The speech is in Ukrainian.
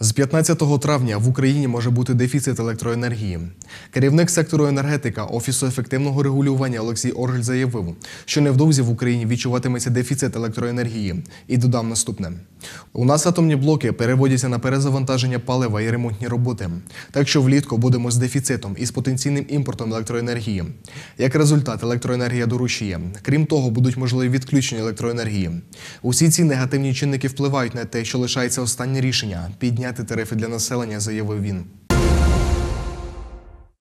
З 15 травня в Україні може бути дефіцит електроенергії. Керівник сектору енергетика Офісу ефективного регулювання Олексій Оргель заявив, що невдовзі в Україні відчуватиметься дефіцит електроенергії і додав наступне. У нас атомні блоки переводяться на перезавантаження палива і ремонтні роботи. Так що влітку будемо з дефіцитом і з потенційним імпортом електроенергії. Як результат, електроенергія дорожчає. Крім того, будуть можливі відключення електроенергії. Усі ці негативні чинники впливають на те, що лишається останнє рішення підняти тарифи для населення, заявив він.